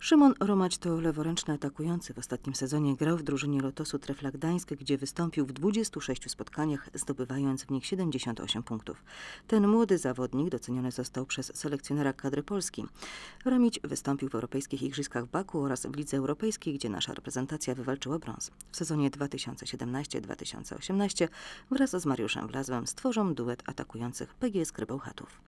Szymon Romać to leworęczny atakujący. W ostatnim sezonie grał w drużynie Lotosu Trefla Gdańsk, gdzie wystąpił w 26 spotkaniach, zdobywając w nich 78 punktów. Ten młody zawodnik doceniony został przez selekcjonera kadry Polski. Romić wystąpił w europejskich igrzyskach w Baku oraz w Lidze Europejskiej, gdzie nasza reprezentacja wywalczyła brąz. W sezonie 2017-2018 wraz z Mariuszem Wlazłem stworzą duet atakujących PGS Krybełchatów.